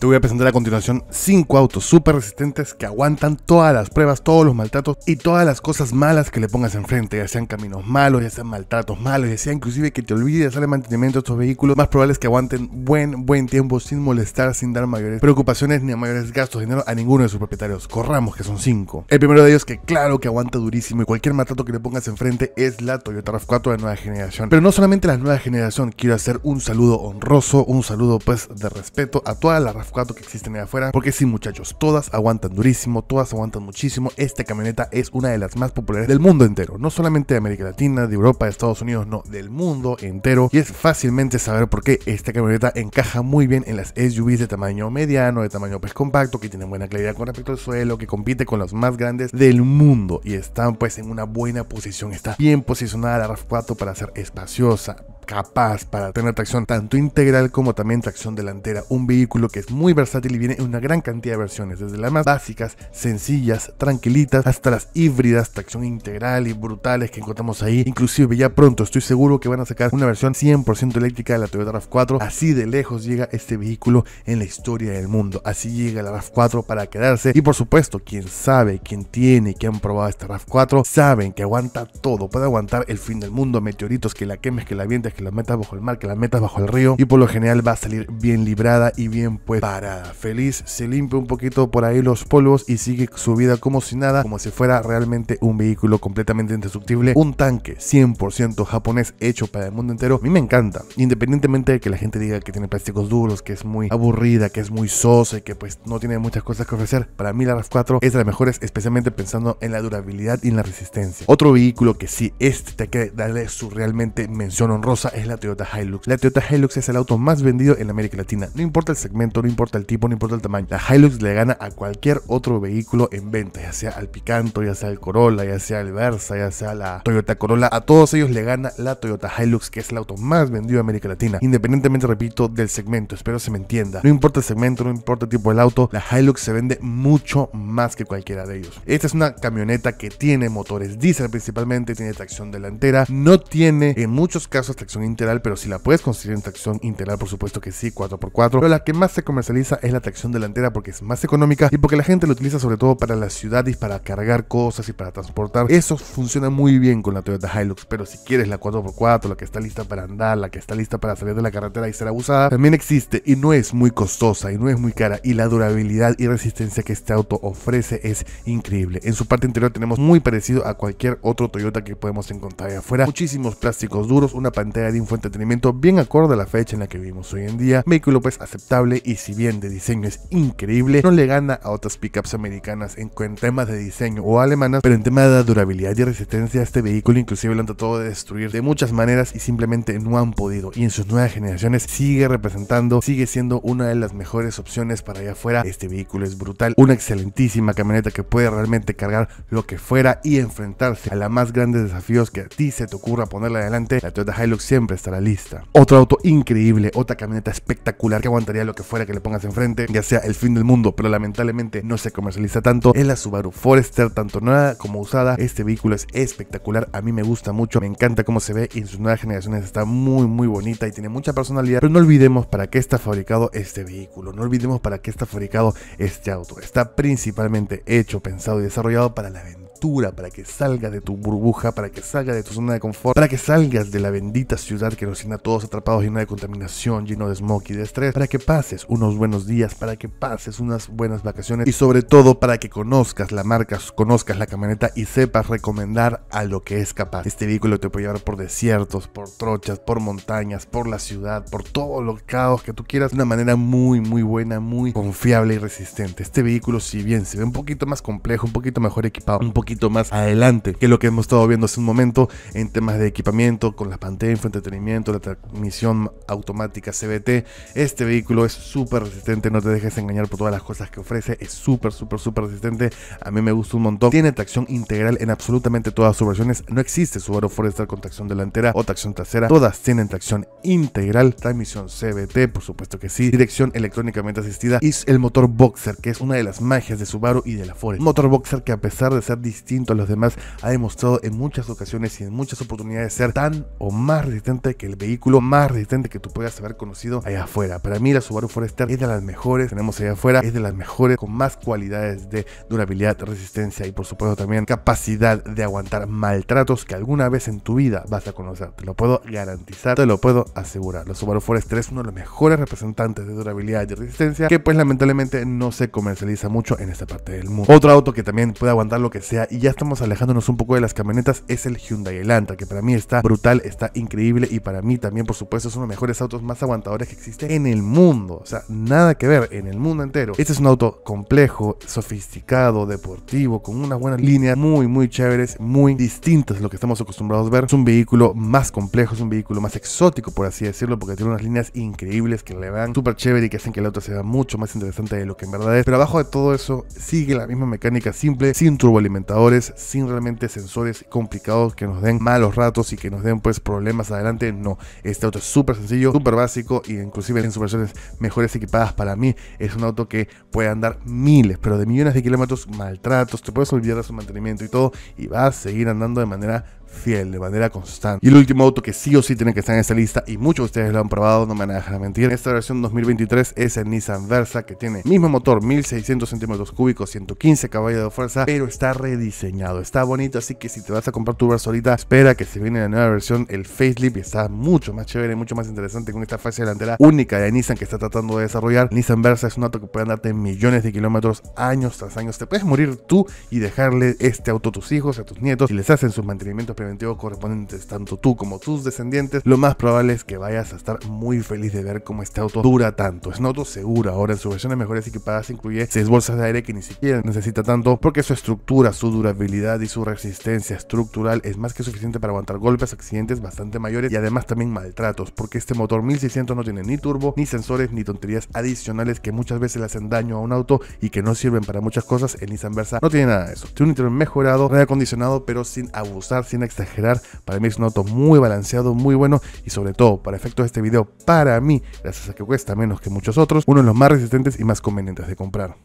Te voy a presentar a continuación 5 autos súper resistentes que aguantan todas las pruebas, todos los maltratos y todas las cosas malas que le pongas enfrente, ya sean caminos malos, ya sean maltratos malos, ya sea inclusive que te olvides de hacerle mantenimiento de estos vehículos, más probable es que aguanten buen, buen tiempo sin molestar, sin dar mayores preocupaciones ni mayores gastos de dinero a ninguno de sus propietarios. Corramos que son 5. El primero de ellos que claro que aguanta durísimo y cualquier maltrato que le pongas enfrente es la Toyota RAV4 de nueva generación. Pero no solamente la nueva generación, quiero hacer un saludo honroso, un saludo pues de respeto a toda la RAV 4 que existen ahí afuera. Porque si muchachos, todas aguantan durísimo, todas aguantan muchísimo. Esta camioneta es una de las más populares del mundo entero. No solamente de América Latina, de Europa, de Estados Unidos, no, del mundo entero. Y es fácilmente saber por qué esta camioneta encaja muy bien en las SUVs de tamaño mediano, de tamaño pues compacto, que tienen buena claridad con respecto al suelo, que compite con las más grandes del mundo. Y están pues en una buena posición. Está bien posicionada la RAV4 para ser espaciosa, capaz para tener tracción tanto integral como también tracción delantera. Un vehículo que es muy versátil y viene en una gran cantidad de versiones, desde las más básicas, sencillas, tranquilitas, hasta las híbridas, tracción integral y brutales que encontramos ahí. Inclusive ya pronto estoy seguro que van a sacar una versión 100% eléctrica de la Toyota RAV4. Así de lejos llega este vehículo en la historia del mundo. Así llega la RAV4 para quedarse. Y por supuesto, quien sabe, quien tiene, quien han probado esta RAV4, saben que aguanta todo. Puede aguantar el fin del mundo, meteoritos, que la quemes, que la vientes, que la metas bajo el mar, que la metas bajo el río y por lo general va a salir bien librada y bien pues parada. Feliz se limpia un poquito por ahí los polvos y sigue su vida como si nada, como si fuera realmente un vehículo completamente indestructible, un tanque 100% japonés hecho para el mundo entero. A mí me encanta, independientemente de que la gente diga que tiene plásticos duros, que es muy aburrida, que es muy sosa y que pues no tiene muchas cosas que ofrecer. Para mí la RAV4 es de las mejores, especialmente pensando en la durabilidad y en la resistencia. Otro vehículo que sí, este te hay que darle su realmente mención honrosa es la Toyota Hilux. La Toyota Hilux es el auto más vendido en América Latina. No importa el segmento, no importa el tipo, no importa el tamaño. La Hilux le gana a cualquier otro vehículo en venta, ya sea al Picanto, ya sea al Corolla, ya sea al Versa, ya sea la Toyota Corolla. A todos ellos le gana la Toyota Hilux, que es el auto más vendido en América Latina. Independientemente, repito, del segmento. Espero se me entienda. No importa el segmento, no importa el tipo del auto, la Hilux se vende mucho más que cualquiera de ellos. Esta es una camioneta que tiene motores diesel principalmente, tiene tracción delantera, no tiene en muchos casos tracción integral, pero si la puedes conseguir en tracción integral, por supuesto que sí, 4x4. Pero la que más se comercializa es la tracción delantera porque es más económica y porque la gente lo utiliza sobre todo para las ciudades para cargar cosas y para transportar. Eso funciona muy bien con la Toyota Hilux, pero si quieres la 4x4, la que está lista para andar, la que está lista para salir de la carretera y ser abusada, también existe y no es muy costosa y no es muy cara y la durabilidad y resistencia que este auto ofrece es increíble. En su parte interior tenemos muy parecido a cualquier otro Toyota que podemos encontrar ahí afuera, muchísimos plásticos duros, una pantalla de infoentretenimiento bien acorde a la fecha en la que vivimos hoy en día. Vehículo pues aceptable y si bien de diseño es increíble, no le gana a otras pickups americanas en, temas de diseño o alemanas, pero en tema de durabilidad y resistencia este vehículo inclusive lo han tratado de destruir de muchas maneras y simplemente no han podido y en sus nuevas generaciones sigue representando, sigue siendo una de las mejores opciones para allá afuera. Este vehículo es brutal, una excelentísima camioneta que puede realmente cargar lo que fuera y enfrentarse a los más grandes desafíos que a ti se te ocurra ponerle adelante. La Toyota Hilux siempre estará lista. Otro auto increíble, otra camioneta espectacular que aguantaría lo que fuera que le pongas enfrente, ya sea el fin del mundo, pero lamentablemente no se comercializa tanto, es la Subaru Forester, tanto nueva como usada. Este vehículo es espectacular, a mí me gusta mucho, me encanta cómo se ve y en sus nuevas generaciones está muy muy bonita y tiene mucha personalidad, pero no olvidemos para qué está fabricado este vehículo, no olvidemos para qué está fabricado este auto. Está principalmente hecho, pensado y desarrollado para la venta para que salga de tu burbuja, para que salga de tu zona de confort, para que salgas de la bendita ciudad que nos tiene todos atrapados llena de contaminación, lleno de smoke y de estrés, para que pases unos buenos días, para que pases unas buenas vacaciones y sobre todo para que conozcas la marca, conozcas la camioneta y sepas recomendar a lo que es capaz. Este vehículo te puede llevar por desiertos, por trochas, por montañas, por la ciudad, por todos los caos que tú quieras de una manera muy, muy buena, muy confiable y resistente. Este vehículo, si bien se ve un poquito más complejo, un poquito mejor equipado, un poquito más adelante que lo que hemos estado viendo hace un momento en temas de equipamiento, con pantalla pantallas, entretenimiento, la transmisión automática CBT. Este vehículo es súper resistente, no te dejes engañar por todas las cosas que ofrece, es súper, súper, súper resistente. A mí me gusta un montón. Tiene tracción integral en absolutamente todas sus versiones. No existe Subaru Forester con tracción delantera o tracción trasera. Todas tienen tracción integral, transmisión CBT, por supuesto que sí, dirección electrónicamente asistida y el motor Boxer, que es una de las magias de Subaru y de la Forest. motor Boxer que a pesar de ser distinto distinto a los demás, ha demostrado en muchas ocasiones y en muchas oportunidades ser tan o más resistente que el vehículo más resistente que tú puedas haber conocido allá afuera. Para mí la Subaru Forester es de las mejores, tenemos allá afuera, es de las mejores con más cualidades de durabilidad, resistencia y por supuesto también capacidad de aguantar maltratos que alguna vez en tu vida vas a conocer. Te lo puedo garantizar, te lo puedo asegurar. La Subaru Forester es uno de los mejores representantes de durabilidad y resistencia que pues lamentablemente no se comercializa mucho en esta parte del mundo. Otro auto que también puede aguantar lo que sea y ya estamos alejándonos un poco de las camionetas es el Hyundai Elanta que para mí está brutal, está increíble y para mí también, por supuesto, es uno de los mejores autos más aguantadores que existe en el mundo. O sea, nada que ver, en el mundo entero. Este es un auto complejo, sofisticado, deportivo, con unas buenas líneas muy, muy chéveres, muy distintas de lo que estamos acostumbrados a ver. Es un vehículo más complejo, es un vehículo más exótico, por así decirlo, porque tiene unas líneas increíbles que le dan súper chévere y que hacen que el auto sea mucho más interesante de lo que en verdad es. Pero abajo de todo eso sigue la misma mecánica simple, sin alimentado sin realmente sensores complicados que nos den malos ratos y que nos den pues problemas adelante. No, este auto es súper sencillo, súper básico y inclusive en sus versiones mejores equipadas para mí es un auto que puede andar miles, pero de millones de kilómetros, maltratos, te puedes olvidar de su mantenimiento y todo y va a seguir andando de manera fiel, de manera constante. Y el último auto que sí o sí tiene que estar en esta lista, y muchos de ustedes lo han probado, no me van a dejar mentir, esta versión 2023 es el Nissan Versa, que tiene mismo motor, 1600 centímetros cúbicos, 115 caballos de fuerza, pero está rediseñado, está bonito, así que si te vas a comprar tu Versa ahorita, espera que se viene la nueva versión, el facelift, está mucho más chévere, mucho más interesante con esta fase delantera única de Nissan que está tratando de desarrollar. Nissan Versa es un auto que puede andarte millones de kilómetros años tras años, te puedes morir tú y dejarle este auto a tus hijos, a tus nietos, y les hacen sus mantenimientos preventivo correspondientes, tanto tú como tus descendientes, lo más probable es que vayas a estar muy feliz de ver cómo este auto dura tanto. Es un auto seguro. Ahora, en su sus versiones mejores equipadas incluye seis bolsas de aire que ni siquiera necesita tanto, porque su estructura, su durabilidad y su resistencia estructural es más que suficiente para aguantar golpes, accidentes bastante mayores y además también maltratos, porque este motor 1600 no tiene ni turbo, ni sensores, ni tonterías adicionales que muchas veces le hacen daño a un auto y que no sirven para muchas cosas. El Nissan Versa no tiene nada de eso. Tiene un interior mejorado, acondicionado, pero sin abusar, sin exagerar. Para mí es un auto muy balanceado, muy bueno y sobre todo para efectos de este video, para mí, gracias a que cuesta menos que muchos otros, uno de los más resistentes y más convenientes de comprar.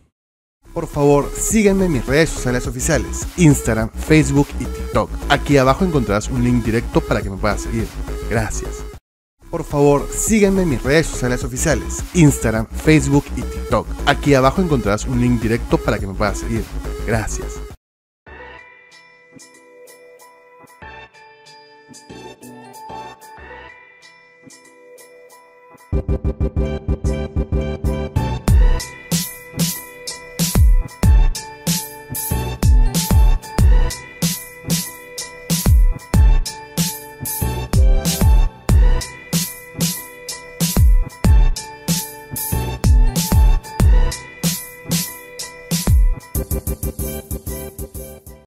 Por favor, síganme en mis redes sociales oficiales, Instagram, Facebook y TikTok. Aquí abajo encontrarás un link directo para que me puedas seguir. Gracias. Por favor, síganme en mis redes sociales oficiales, Instagram, Facebook y TikTok. Aquí abajo encontrarás un link directo para que me puedas seguir. Gracias. Thank you.